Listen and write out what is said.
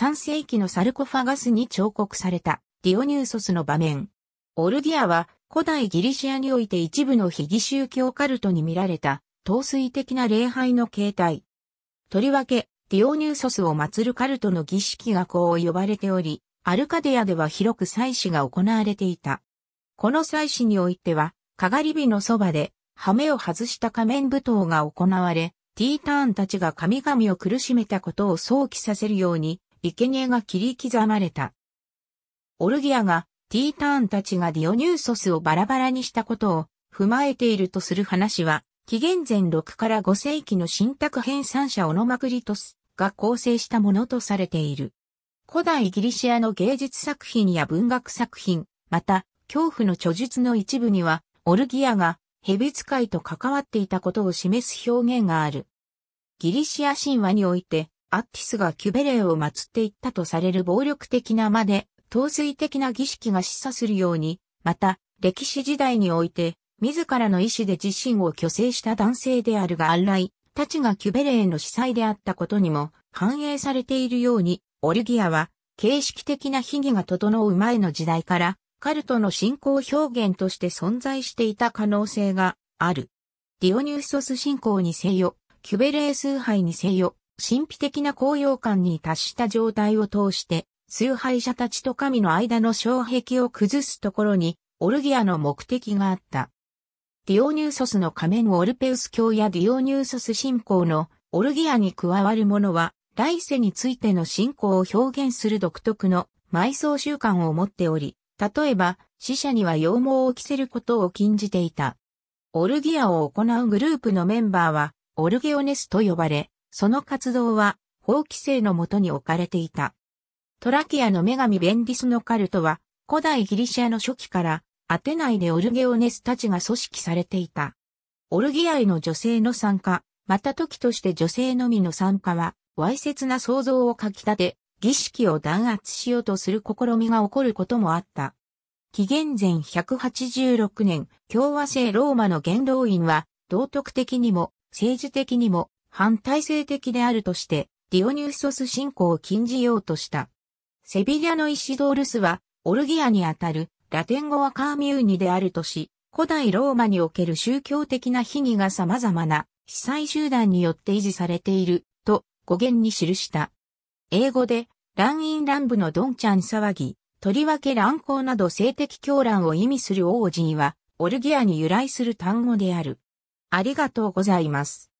3世紀のサルコファガスに彫刻されたディオニューソスの場面。オルディアは古代ギリシアにおいて一部の非義宗教カルトに見られた、陶水的な礼拝の形態。とりわけ、ディオニューソスを祀るカルトの儀式がこう呼ばれており、アルカデアでは広く祭祀が行われていた。この祭祀においては、かがり火のそばで、羽目を外した仮面舞踏が行われ、ティーターンたちが神々を苦しめたことを想起させるように、生贄が切り刻まれた。オルギアがティーターンたちがディオニューソスをバラバラにしたことを踏まえているとする話は、紀元前6から5世紀の新宅編三者オノマクリトスが構成したものとされている。古代ギリシアの芸術作品や文学作品、また、恐怖の著述の一部には、オルギアがヘビ使いと関わっていたことを示す表現がある。ギリシア神話において、アッティスがキュベレーを祀っていったとされる暴力的なまで、統水的な儀式が示唆するように、また、歴史時代において、自らの意志で自身を虚勢した男性であるが、アンライ、たちがキュベレーの司祭であったことにも、反映されているように、オリギアは、形式的な秘儀が整う前の時代から、カルトの信仰表現として存在していた可能性がある。ディオニューソス信仰にせよ、キュベレー崇拝にせよ、神秘的な高揚感に達した状態を通して、崇拝者たちと神の間の障壁を崩すところに、オルギアの目的があった。ディオニューソスの仮面オルペウス教やディオニューソス信仰のオルギアに加わる者は、来世についての信仰を表現する独特の埋葬習慣を持っており、例えば死者には羊毛を着せることを禁じていた。オルギアを行うグループのメンバーは、オルゲオネスと呼ばれ、その活動は法規制のもとに置かれていた。トラキアの女神ベンディスのカルトは古代ギリシアの初期からアテナイでオルゲオネスたちが組織されていた。オルギアへの女性の参加、また時として女性のみの参加は、わいせつな想像をかき立て、儀式を弾圧しようとする試みが起こることもあった。紀元前186年、共和制ローマの元老院は、道徳的にも、政治的にも、反体制的であるとして、ディオニューソス信仰を禁じようとした。セビリアのイシドールスは、オルギアにあたる、ラテン語はカーミューニであるとし、古代ローマにおける宗教的な秘義が様々な被災集団によって維持されている、と語源に記した。英語で、乱ラ乱舞のドンちゃん騒ぎ、とりわけ乱行など性的狂乱を意味する王子は、オルギアに由来する単語である。ありがとうございます。